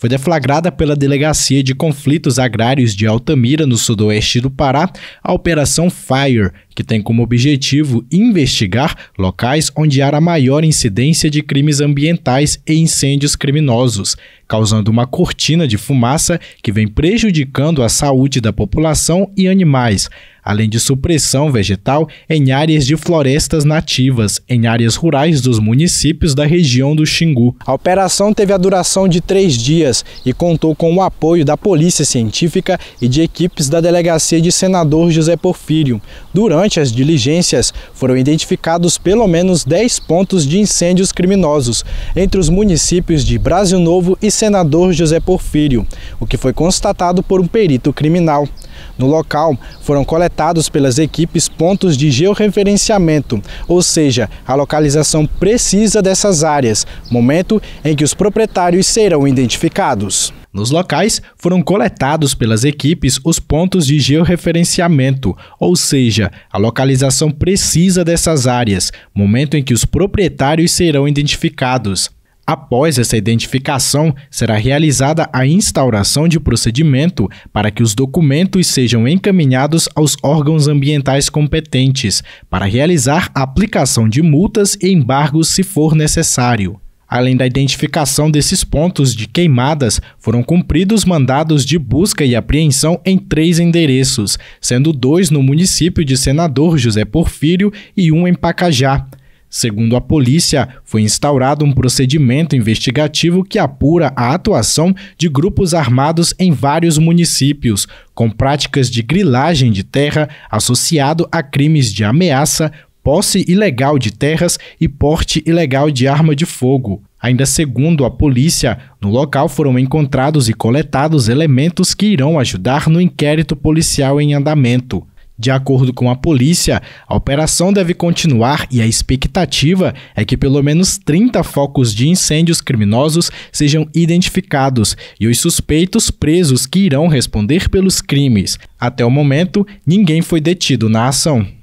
foi deflagrada pela Delegacia de Conflitos Agrários de Altamira, no sudoeste do Pará, a Operação FIRE, que tem como objetivo investigar locais onde há a maior incidência de crimes ambientais e incêndios criminosos, causando uma cortina de fumaça que vem prejudicando a saúde da população e animais, além de supressão vegetal em áreas de florestas nativas, em áreas rurais dos municípios da região do Xingu. A operação teve a duração de três dias e contou com o apoio da Polícia Científica e de equipes da Delegacia de Senador José Porfírio. Durante as diligências, foram identificados pelo menos 10 pontos de incêndios criminosos entre os municípios de Brasil Novo e Senador José Porfírio, o que foi constatado por um perito criminal. No local, foram coletados pelas equipes pontos de georreferenciamento, ou seja, a localização precisa dessas áreas, momento em que os proprietários serão identificados. Nos locais, foram coletados pelas equipes os pontos de georreferenciamento, ou seja, a localização precisa dessas áreas, momento em que os proprietários serão identificados. Após essa identificação, será realizada a instauração de procedimento para que os documentos sejam encaminhados aos órgãos ambientais competentes para realizar a aplicação de multas e embargos se for necessário. Além da identificação desses pontos de queimadas, foram cumpridos mandados de busca e apreensão em três endereços, sendo dois no município de Senador José Porfírio e um em Pacajá. Segundo a polícia, foi instaurado um procedimento investigativo que apura a atuação de grupos armados em vários municípios, com práticas de grilagem de terra associado a crimes de ameaça, posse ilegal de terras e porte ilegal de arma de fogo. Ainda segundo a polícia, no local foram encontrados e coletados elementos que irão ajudar no inquérito policial em andamento. De acordo com a polícia, a operação deve continuar e a expectativa é que pelo menos 30 focos de incêndios criminosos sejam identificados e os suspeitos presos que irão responder pelos crimes. Até o momento, ninguém foi detido na ação.